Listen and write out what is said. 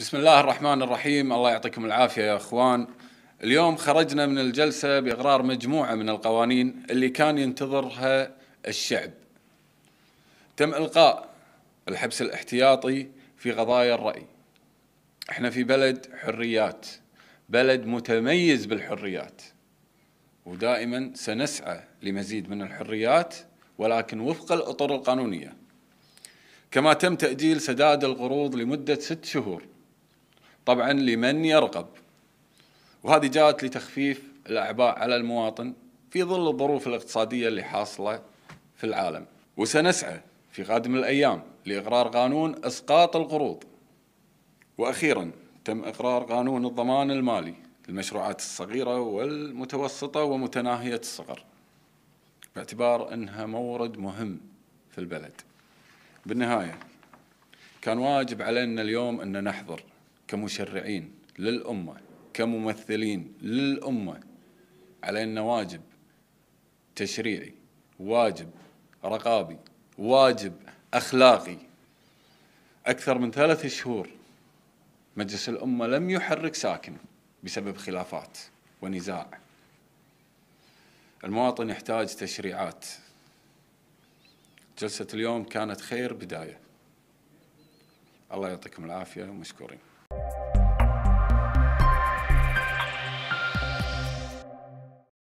بسم الله الرحمن الرحيم الله يعطيكم العافية يا أخوان اليوم خرجنا من الجلسة بإقرار مجموعة من القوانين اللي كان ينتظرها الشعب تم إلقاء الحبس الاحتياطي في قضايا الرأي احنا في بلد حريات بلد متميز بالحريات ودائما سنسعى لمزيد من الحريات ولكن وفق الأطر القانونية كما تم تأجيل سداد القروض لمدة ست شهور طبعا لمن يرغب وهذه جاءت لتخفيف الأعباء على المواطن في ظل الظروف الاقتصادية اللي حاصلة في العالم وسنسعى في قادم الأيام لإقرار قانون إسقاط القروض وأخيرا تم إقرار قانون الضمان المالي للمشروعات الصغيرة والمتوسطة ومتناهية الصغر باعتبار أنها مورد مهم في البلد بالنهاية كان واجب علينا اليوم أن نحضر كمشرعين للأمة كممثلين للأمة علينا واجب تشريعي واجب رقابي واجب أخلاقي أكثر من ثلاث شهور مجلس الأمة لم يحرك ساكن بسبب خلافات ونزاع المواطن يحتاج تشريعات جلسة اليوم كانت خير بداية الله يعطيكم العافية ومشكورين